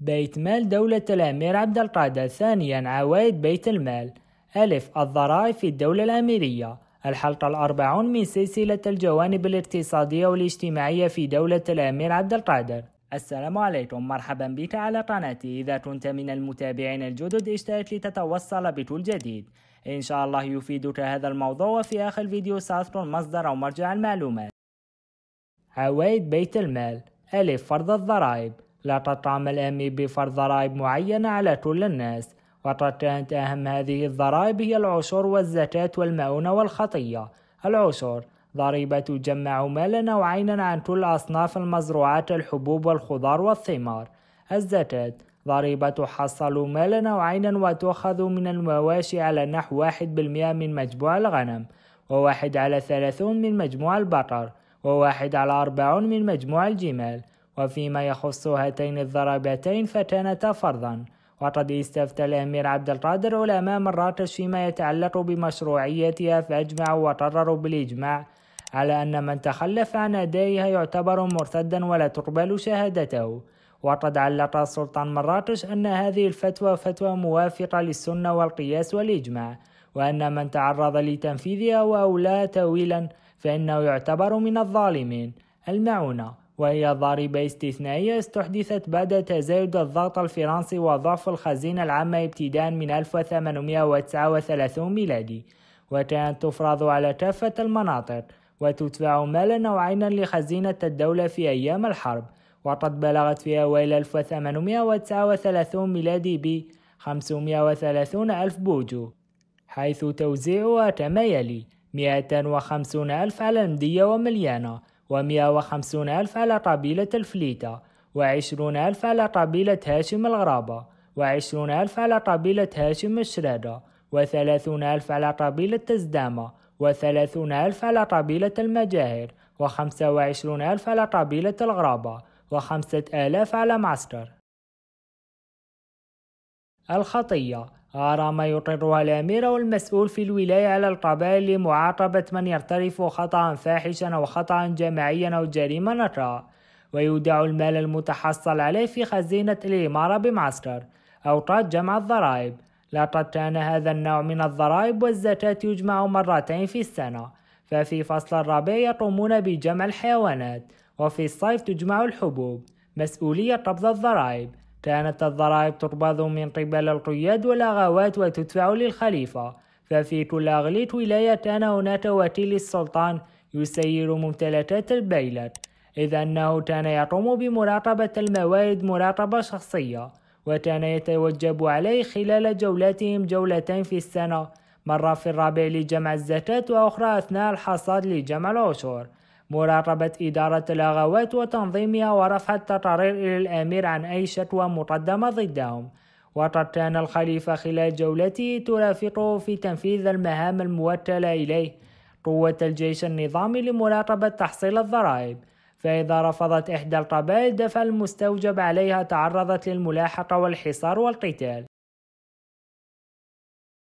بيت مال دولة الأمير عبد القادر ثانيا عوائد بيت المال ألف الضرائب في الدولة الأميرية الحلقة الأربعون من سلسلة الجوانب الاقتصادية والاجتماعية في دولة الأمير عبد القادر السلام عليكم مرحبا بك على قناتي إذا كنت من المتابعين الجدد اشترك لتتوصل بكل جديد إن شاء الله يفيدك هذا الموضوع وفي آخر الفيديو سأذكر مصدر أو مرجع المعلومات عوائد بيت المال ألف فرض الضرائب لا تطعم الأمي بفرض ضرائب معينة على كل الناس وترتانت أهم هذه الضرائب هي العشور والزكاة والمؤونة والخطية العشور ضريبة تجمع مالا وعينا عن كل أصناف المزروعات الحبوب والخضار والثمار الزكاة ضريبة تحصل مالا وعينا وتؤخذ من المواشي على نحو واحد بالمئة من مجموع الغنم وواحد على ثلاثون من مجموع البقر وواحد على أربعون من مجموع الجمال وفيما يخص هاتين الضربتين فكانتا فرضا وقد استفتى الأمير عبد القادر علماء مراكش فيما يتعلق بمشروعيتها فأجمعوا وقرروا بالإجماع على أن من تخلف عن أدائها يعتبر مرتدا ولا تقبل شهادته وقد علق سلطان مراكش أن هذه الفتوى فتوى موافقة للسنة والقياس والإجماع وأن من تعرض لتنفيذها وأولاها تأويلا فإنه يعتبر من الظالمين المعونة وهي ضريبة استثنائية استحدثت بعد تزايد الضغط الفرنسي وضعف الخزينة العامة ابتداء من 1839 ميلادي وكانت تفرض على كافة المناطق وتدفع مالا عينا لخزينة الدولة في أيام الحرب وقد بلغت في أوائل 1839 ميلادي ب 530 ألف بوجو حيث توزيعها كما يلي 250 ألف على المدية ومليانة و150 ألف على قبيلة الفليتة 20 ألف على قبيلة هاشم الغرابة و و20 ألف على قبيلة هاشم الشرادة و و30 ألف على قبيلة تزدامة و30 ألف على قبيلة المجاهر و25 ألف على قبيله الغرابة وخمسة آلاف على معسكر الخطية أرى ما يطرها الأمير والمسؤول في الولاية على القبائل لمعاقبة من يرترف خطأ فاحشا أو خطأ جماعيا أو جريمة نكرة ويودع المال المتحصل عليه في خزينة الإمارة بمعسكر قد جمع الضرائب لقد كان هذا النوع من الضرائب والزكاة يجمع مرتين في السنة ففي فصل الربيع يقومون بجمع الحيوانات وفي الصيف تجمع الحبوب مسؤولية قبض الضرائب كانت الضرائب تقبض من قبل القياد والأغوات وتدفع للخليفة ففي كل أغلية ولاية كان هناك وكيل السلطان يسير ممتلكات البيلة إذ أنه كان يقوم بمراقبة الموارد مراقبة شخصية وكان يتوجب عليه خلال جولاتهم جولتين في السنة مرة في الربيع لجمع الزكاة وأخرى أثناء الحصاد لجمع العشور مراقبة إدارة الأغوات وتنظيمها ورفع التقارير إلى الأمير عن أي شكوى مقدمة ضدهم وقد كان الخليفة خلال جولته ترافقه في تنفيذ المهام الموكلة إليه قوة الجيش النظامي لمراقبة تحصيل الضرائب فإذا رفضت إحدى القبائل دفع المستوجب عليها تعرضت للملاحقة والحصار والقتال